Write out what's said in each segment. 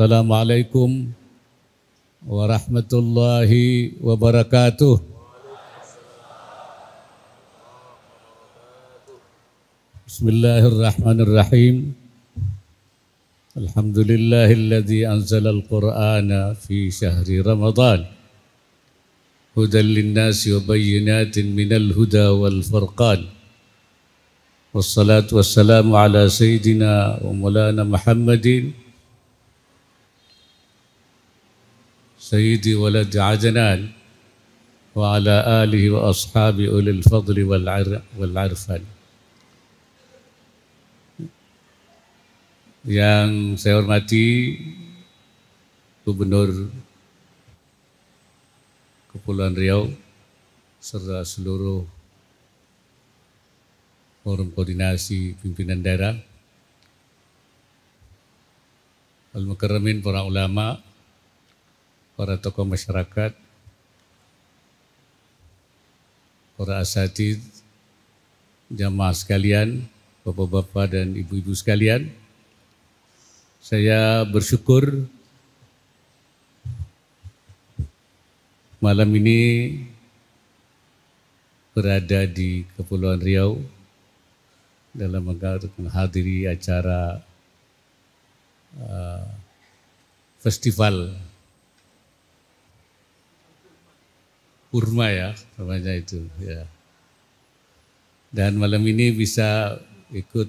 السلام عليكم ورحمة الله وبركاته بسم الله الرحمن الرحيم الحمد لله الذي أنزل القرآن في شهر رمضان هدى للناس وبينات من الهدى والفرقان والصلاة والسلام على سيدنا ومولانا محمدٍ سيدي ولد عجلان وعلى آله وأصحابه أولي الفضل والعرفان yang saya hormati Gubernur Kepulauan Riau serta seluruh forum koordinasi pimpinan daerah Al-Mukarramin para ulama para tokoh masyarakat, para asatid, jamaah sekalian, bapak-bapak dan ibu-ibu sekalian. Saya bersyukur malam ini berada di Kepulauan Riau dalam menghadiri acara uh, festival kurma ya namanya itu ya. Dan malam ini bisa ikut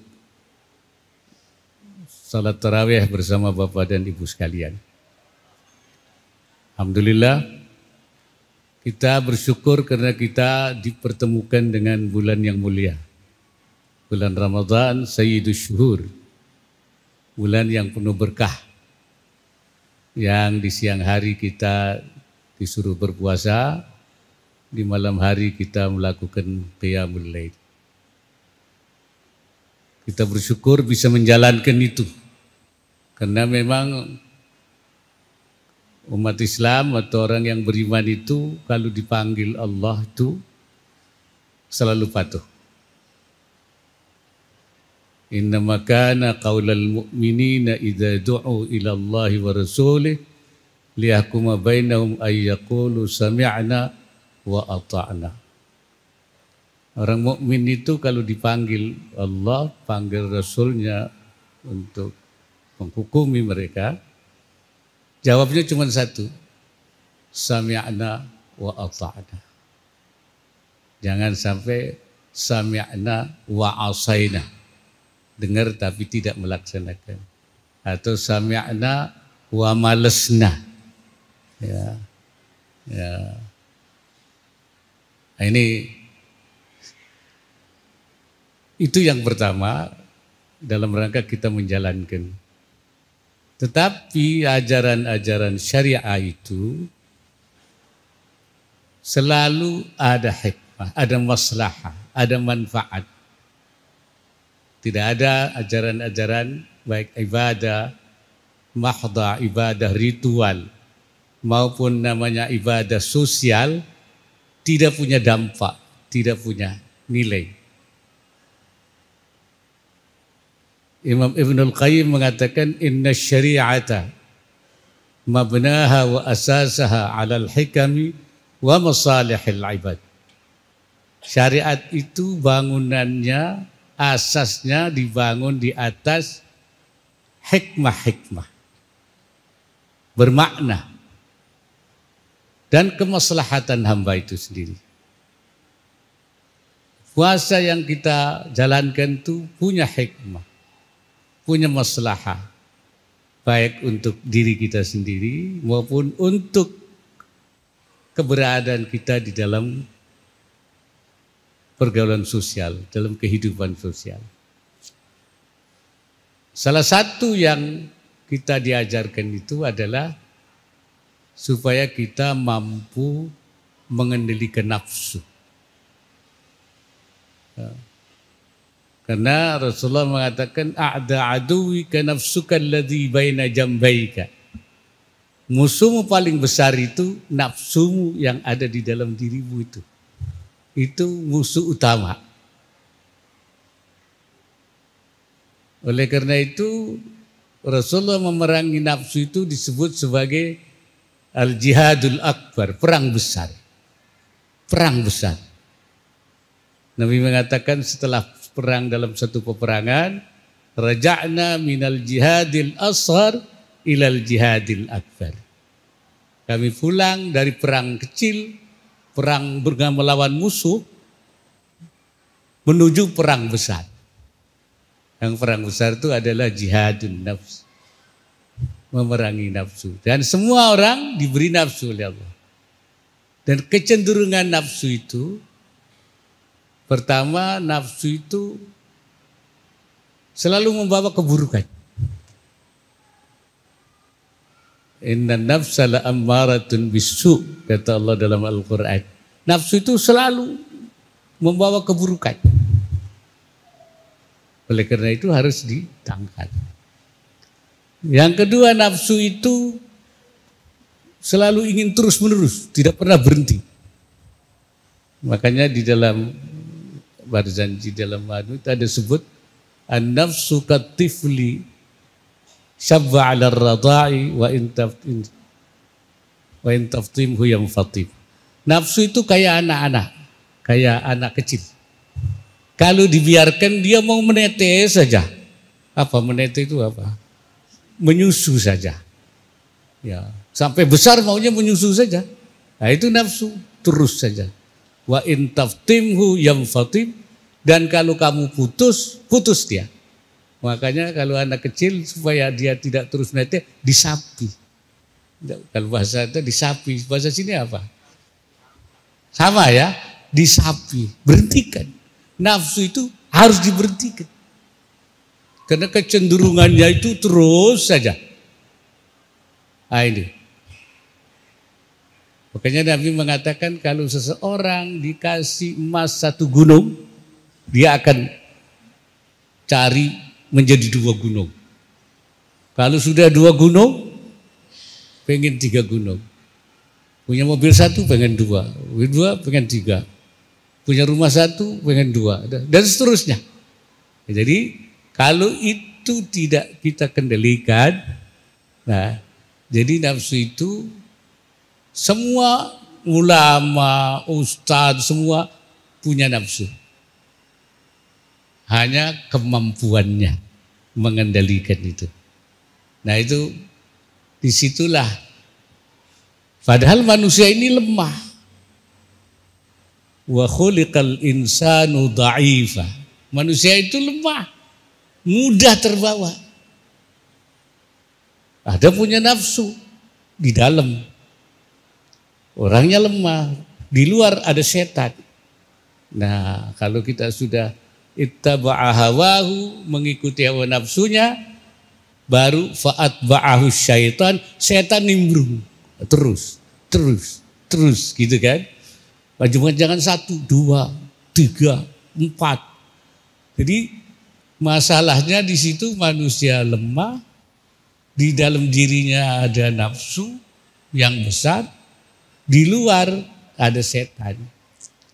salat tarawih bersama Bapak dan Ibu sekalian. Alhamdulillah kita bersyukur karena kita dipertemukan dengan bulan yang mulia. Bulan Ramadhan, Sayyidus Syuhur. Bulan yang penuh berkah yang di siang hari kita disuruh berpuasa, di malam hari kita melakukan qiyamul lail. Kita bersyukur bisa menjalankan itu. Karena memang umat Islam atau orang yang beriman itu kalau dipanggil Allah itu selalu patuh. Inna makana qawlal mu'minina idha du'u ila Allahi wa rasulih liyahkuma bainahum ayyakulu sami'na wa ata'na. Orang mukmin itu kalau dipanggil Allah, panggil Rasulnya untuk menghukumi mereka, jawabnya cuma satu, sami'na wa ata'na. Jangan sampai sami'na wa asaina. Dengar tapi tidak melaksanakan. Atau sami'na wa malesna. Ya. Ya. Nah ini itu yang pertama dalam rangka kita menjalankan. Tetapi ajaran-ajaran syariah itu selalu ada hikmah, ada maslahah, ada manfaat. Tidak ada ajaran-ajaran baik ibadah, mahda, ibadah ritual, maupun namanya ibadah sosial tidak punya dampak, tidak punya nilai. Imam Ibnul Qayyim mengatakan inna syari'ata mabnaha wa asasaha al hikami wa masalihil ibad. Syariat itu bangunannya, asasnya dibangun di atas hikmah-hikmah. Bermakna dan kemaslahatan hamba itu sendiri. Puasa yang kita jalankan itu punya hikmah, punya maslahah, baik untuk diri kita sendiri maupun untuk keberadaan kita di dalam pergaulan sosial, dalam kehidupan sosial. Salah satu yang kita diajarkan itu adalah supaya kita mampu mengendalikan nafsu. Ya. Karena Rasulullah mengatakan a'da nafsu kan lebih baik baina jambaika. Musuhmu paling besar itu nafsumu yang ada di dalam dirimu itu. Itu musuh utama. Oleh karena itu Rasulullah memerangi nafsu itu disebut sebagai Al jihadul akbar, perang besar. Perang besar. Nabi mengatakan setelah perang dalam satu peperangan, raja'na minal jihadil asar ilal jihadil akbar. Kami pulang dari perang kecil, perang melawan musuh, menuju perang besar. Yang perang besar itu adalah jihadun nafs memerangi nafsu. Dan semua orang diberi nafsu oleh Allah. Dan kecenderungan nafsu itu, pertama nafsu itu selalu membawa keburukan. Inna nafsa la ammaratun bisu, kata Allah dalam Al-Quran. Nafsu itu selalu membawa keburukan. Oleh karena itu harus ditangkap. Yang kedua nafsu itu selalu ingin terus-menerus, tidak pernah berhenti. Makanya di dalam barzanji dalam manu itu ada sebut an-nafsu katifli syabba 'ala radai wa intaftim wa hu yang fatim. Nafsu itu kayak anak-anak, kayak anak kecil. Kalau dibiarkan dia mau menetes saja. Apa menetes itu apa? menyusu saja. Ya, sampai besar maunya menyusu saja. Nah, itu nafsu terus saja. Wa in taftimhu yamfatim dan kalau kamu putus, putus dia. Makanya kalau anak kecil supaya dia tidak terus nanti disapi. Kalau bahasa itu disapi, bahasa sini apa? Sama ya, disapi, berhentikan. Nafsu itu harus diberhentikan. Karena kecenderungannya itu terus saja. Nah ini. Makanya Nabi mengatakan kalau seseorang dikasih emas satu gunung, dia akan cari menjadi dua gunung. Kalau sudah dua gunung, pengen tiga gunung. Punya mobil satu, pengen dua. Punya dua, pengen tiga. Punya rumah satu, pengen dua. Dan seterusnya. Jadi kalau itu tidak kita kendalikan, nah, jadi nafsu itu semua ulama, ustadz, semua punya nafsu. Hanya kemampuannya mengendalikan itu. Nah itu disitulah. Padahal manusia ini lemah. Wa khuliqal insanu da'ifah. Manusia itu lemah mudah terbawa. Ada punya nafsu di dalam. Orangnya lemah, di luar ada setan. Nah, kalau kita sudah ittaba'a hawahu, mengikuti hawa nafsunya, baru fa'at ba'ahu syaitan, setan nimbrung. Terus, terus, terus gitu kan. Jangan-jangan satu, dua, tiga, empat. Jadi Masalahnya di situ manusia lemah, di dalam dirinya ada nafsu yang besar, di luar ada setan.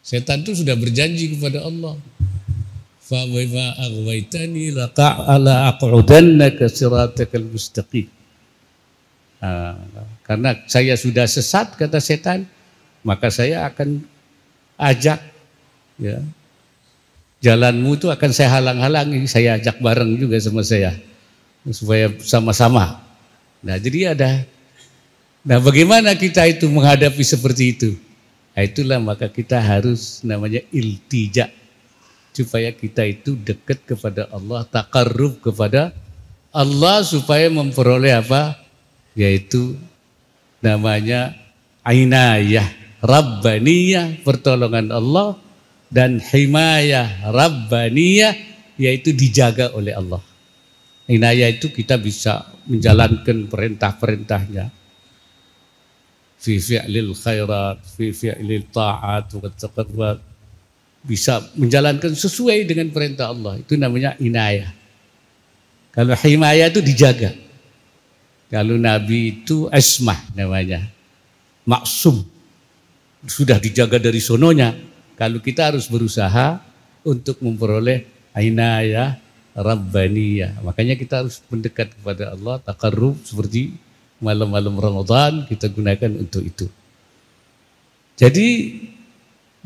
Setan itu sudah berjanji kepada Allah. karena saya sudah sesat kata setan, maka saya akan ajak ya, jalanmu itu akan saya halang-halangi, saya ajak bareng juga sama saya supaya sama-sama. Nah, jadi ada Nah, bagaimana kita itu menghadapi seperti itu? Nah, itulah maka kita harus namanya iltija supaya kita itu dekat kepada Allah, takarruf kepada Allah supaya memperoleh apa? Yaitu namanya ainayah, rabbaniyah, pertolongan Allah dan himayah rabbaniyah yaitu dijaga oleh Allah. Inayah itu kita bisa menjalankan perintah-perintahnya. Fi fi'lil khairat, fi fi'lil ta'at, wa taqarrat. Bisa menjalankan sesuai dengan perintah Allah. Itu namanya inayah. Kalau himayah itu dijaga. Kalau Nabi itu asmah namanya. Maksum. Sudah dijaga dari sononya kalau kita harus berusaha untuk memperoleh ainayah rabbaniyah. Makanya kita harus mendekat kepada Allah takarrub seperti malam-malam Ramadan kita gunakan untuk itu. Jadi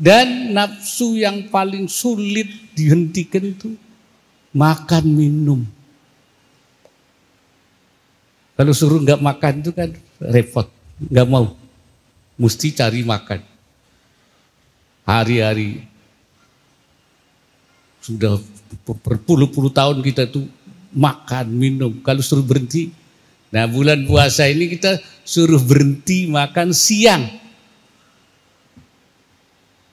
dan nafsu yang paling sulit dihentikan itu makan minum. Kalau suruh nggak makan itu kan repot, nggak mau. Mesti cari makan hari-hari sudah berpuluh-puluh tahun kita tuh makan, minum. Kalau suruh berhenti, nah bulan puasa ini kita suruh berhenti makan siang.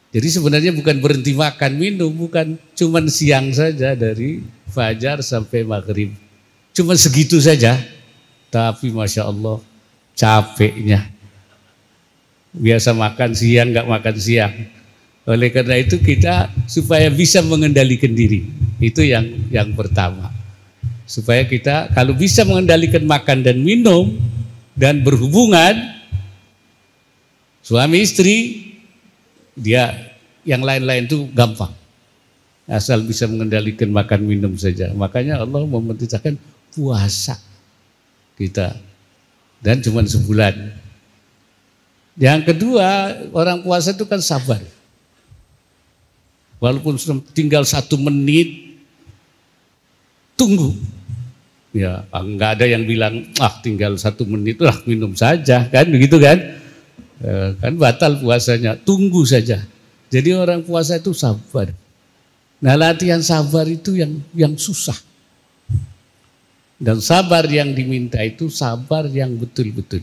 Jadi sebenarnya bukan berhenti makan, minum, bukan cuman siang saja dari fajar sampai maghrib. cuma segitu saja. Tapi Masya Allah capeknya. Biasa makan siang, nggak makan siang oleh karena itu kita supaya bisa mengendalikan diri. Itu yang yang pertama. Supaya kita kalau bisa mengendalikan makan dan minum dan berhubungan suami istri dia yang lain-lain itu gampang. Asal bisa mengendalikan makan minum saja. Makanya Allah memerintahkan puasa kita dan cuma sebulan. Yang kedua, orang puasa itu kan sabar walaupun tinggal satu menit, tunggu. Ya, nggak ada yang bilang, ah tinggal satu menit, lah minum saja, kan begitu kan? E, kan batal puasanya, tunggu saja. Jadi orang puasa itu sabar. Nah latihan sabar itu yang yang susah. Dan sabar yang diminta itu sabar yang betul-betul.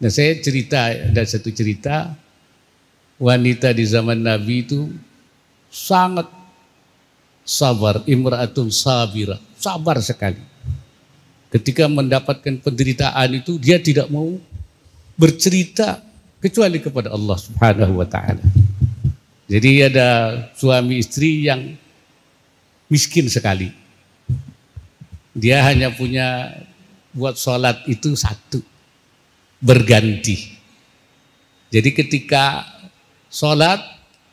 Nah saya cerita, ada satu cerita, wanita di zaman Nabi itu sangat sabar, imra'atun sabira, sabar sekali. Ketika mendapatkan penderitaan itu dia tidak mau bercerita kecuali kepada Allah Subhanahu wa taala. Jadi ada suami istri yang miskin sekali. Dia hanya punya buat sholat itu satu berganti. Jadi ketika sholat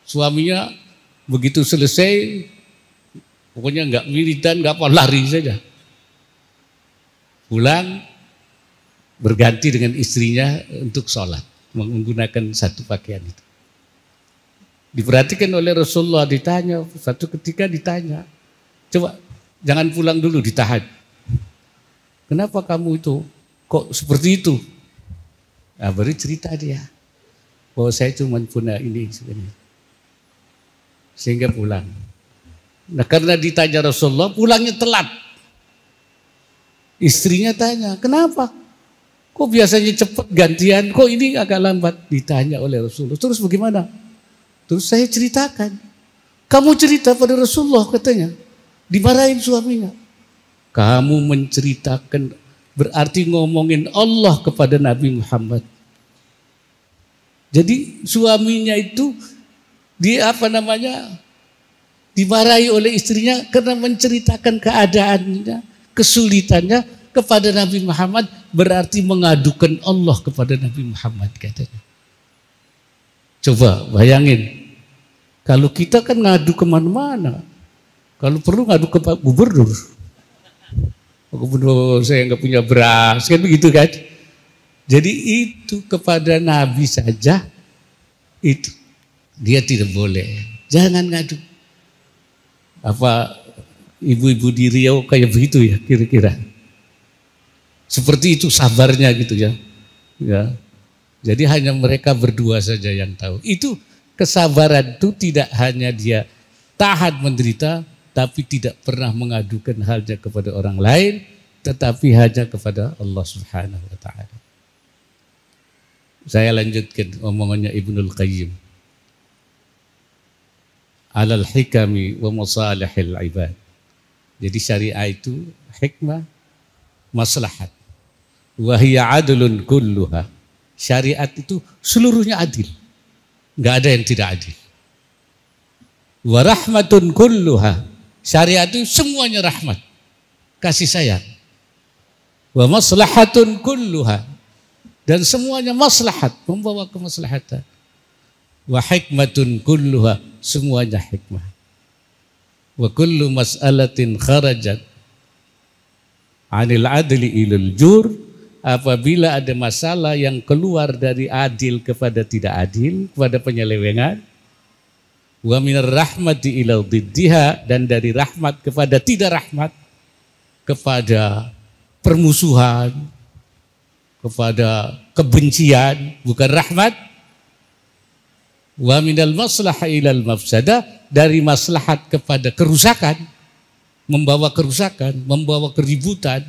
suaminya Begitu selesai, pokoknya nggak militan, nggak apa, lari saja. Pulang, berganti dengan istrinya untuk sholat. Menggunakan satu pakaian itu. Diperhatikan oleh Rasulullah ditanya, satu ketika ditanya, coba jangan pulang dulu ditahan. Kenapa kamu itu kok seperti itu? Nah, baru cerita dia bahwa saya cuma punya ini sebenarnya sehingga pulang. Nah karena ditanya Rasulullah pulangnya telat. Istrinya tanya, kenapa? Kok biasanya cepat gantian, kok ini agak lambat? Ditanya oleh Rasulullah. Terus bagaimana? Terus saya ceritakan. Kamu cerita pada Rasulullah katanya. Dimarahin suaminya. Kamu menceritakan berarti ngomongin Allah kepada Nabi Muhammad. Jadi suaminya itu di apa namanya dimarahi oleh istrinya karena menceritakan keadaannya, kesulitannya kepada Nabi Muhammad berarti mengadukan Allah kepada Nabi Muhammad katanya. Coba bayangin, kalau kita kan ngadu kemana-mana, kalau perlu ngadu ke Pak Gubernur. Pak Gubernur saya nggak punya beras, kan begitu kan? Jadi itu kepada Nabi saja itu dia tidak boleh. Jangan ngadu. Apa ibu-ibu di Riau kayak begitu ya kira-kira. Seperti itu sabarnya gitu ya. Ya. Jadi hanya mereka berdua saja yang tahu. Itu kesabaran itu tidak hanya dia tahan menderita tapi tidak pernah mengadukan halnya kepada orang lain tetapi hanya kepada Allah Subhanahu wa taala. Saya lanjutkan omongannya Ibnul Qayyim alal hikami wa masalihil ibad. Jadi syariah itu hikmah maslahat. hiya adlun kulluha. Syariat itu seluruhnya adil. Nggak ada yang tidak adil. Wa rahmatun kulluha. Syariat itu semuanya rahmat. Kasih sayang. Wa maslahatun kulluha. Dan semuanya maslahat. Membawa kemaslahatan wa hikmatun kulluha semuanya hikmah wa kullu mas'alatin kharajat anil adli ilal jur apabila ada masalah yang keluar dari adil kepada tidak adil kepada penyelewengan wa minar rahmati ilal diddiha dan dari rahmat kepada tidak rahmat kepada permusuhan kepada kebencian bukan rahmat Wa minal maslaha ilal mafsada dari maslahat kepada kerusakan, membawa kerusakan, membawa keributan.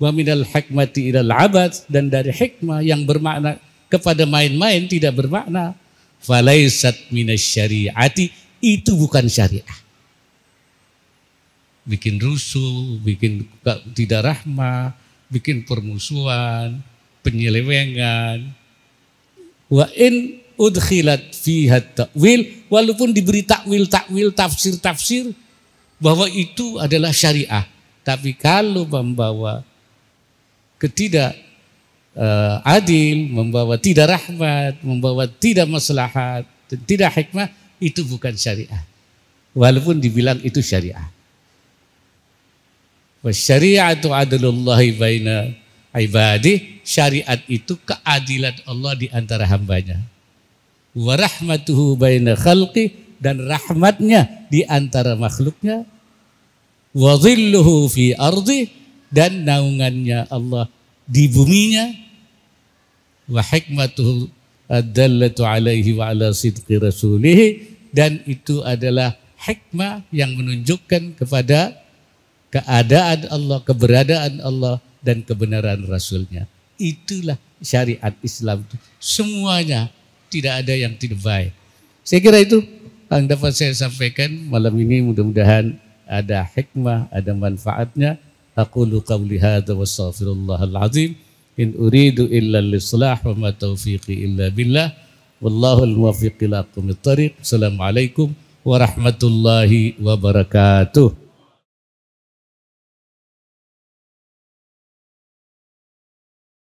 Wa minal hikmati ilal abad dan dari hikmah yang bermakna kepada main-main tidak bermakna. Falaisat minas syariati itu bukan syariah. Bikin rusuh, bikin tidak rahmah, bikin permusuhan, penyelewengan. Wa in udkhilat fiha ta'wil walaupun diberi takwil takwil tafsir tafsir bahwa itu adalah syariah tapi kalau membawa ketidak uh, adil membawa tidak rahmat membawa tidak maslahat tidak hikmah itu bukan syariah walaupun dibilang itu syariah wasyari'atu adlullahi baina ibadi syariat itu keadilan Allah di antara hambanya warahmatuhu baina khalqi dan rahmatnya di antara makhluknya wa fi ardi dan naungannya Allah di buminya wa hikmatuhu adallatu alaihi wa ala sidqi rasulih dan itu adalah hikmah yang menunjukkan kepada keadaan Allah, keberadaan Allah dan kebenaran rasulnya. Itulah syariat Islam. itu Semuanya tidak ada yang tidak baik. Saya kira itu yang dapat saya sampaikan malam ini mudah-mudahan ada hikmah, ada manfaatnya. Aqulu qawli hadha wa astaghfirullahal azim. In uridu illa lislah wa ma taufiqi illa billah. Wallahu al-muwaffiq ila aqwamit tariq. Assalamualaikum warahmatullahi wabarakatuh.